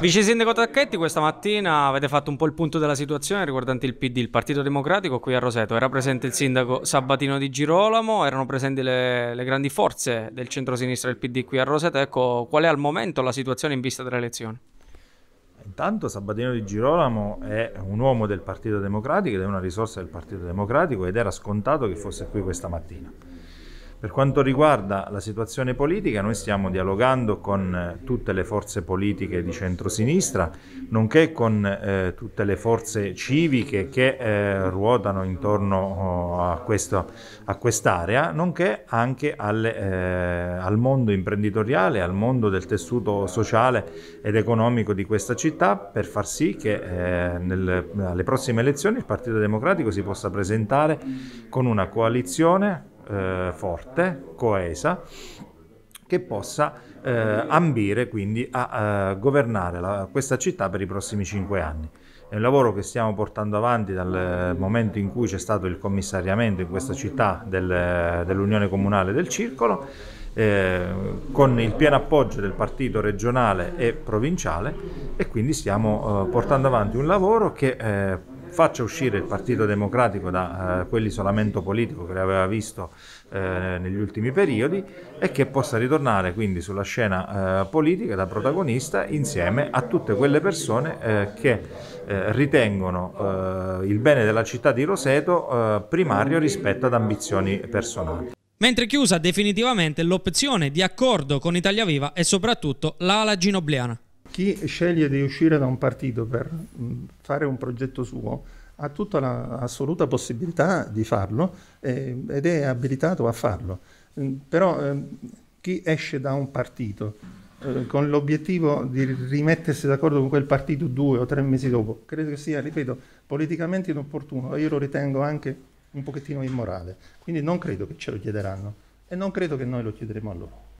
Vice Sindaco Tacchetti, questa mattina avete fatto un po' il punto della situazione riguardante il PD, il Partito Democratico qui a Roseto. Era presente il sindaco Sabatino di Girolamo, erano presenti le, le grandi forze del centro centrosinistra del PD qui a Roseto. Ecco, qual è al momento la situazione in vista delle elezioni? Intanto Sabatino di Girolamo è un uomo del Partito Democratico ed è una risorsa del Partito Democratico ed era scontato che fosse qui questa mattina. Per quanto riguarda la situazione politica, noi stiamo dialogando con eh, tutte le forze politiche di centrosinistra, nonché con eh, tutte le forze civiche che eh, ruotano intorno oh, a, questo, a quest'area, nonché anche alle, eh, al mondo imprenditoriale, al mondo del tessuto sociale ed economico di questa città, per far sì che eh, nel, alle prossime elezioni il Partito Democratico si possa presentare con una coalizione eh, forte, coesa, che possa eh, ambire quindi a, a eh, governare la, questa città per i prossimi cinque anni. È un lavoro che stiamo portando avanti dal momento in cui c'è stato il commissariamento in questa città del, dell'Unione Comunale del Circolo, eh, con il pieno appoggio del partito regionale e provinciale e quindi stiamo eh, portando avanti un lavoro che eh, faccia uscire il Partito Democratico da eh, quell'isolamento politico che l'aveva visto eh, negli ultimi periodi e che possa ritornare quindi sulla scena eh, politica da protagonista insieme a tutte quelle persone eh, che eh, ritengono eh, il bene della città di Roseto primario rispetto ad ambizioni personali mentre chiusa definitivamente l'opzione di accordo con Italia Viva e soprattutto l'ala ginobliana chi sceglie di uscire da un partito per mm, fare un progetto suo ha tutta l'assoluta possibilità di farlo eh, ed è abilitato a farlo. Mm, però eh, chi esce da un partito eh, con l'obiettivo di rimettersi d'accordo con quel partito due o tre mesi dopo, credo che sia, ripeto, politicamente inopportuno e io lo ritengo anche un pochettino immorale. Quindi non credo che ce lo chiederanno e non credo che noi lo chiederemo a loro.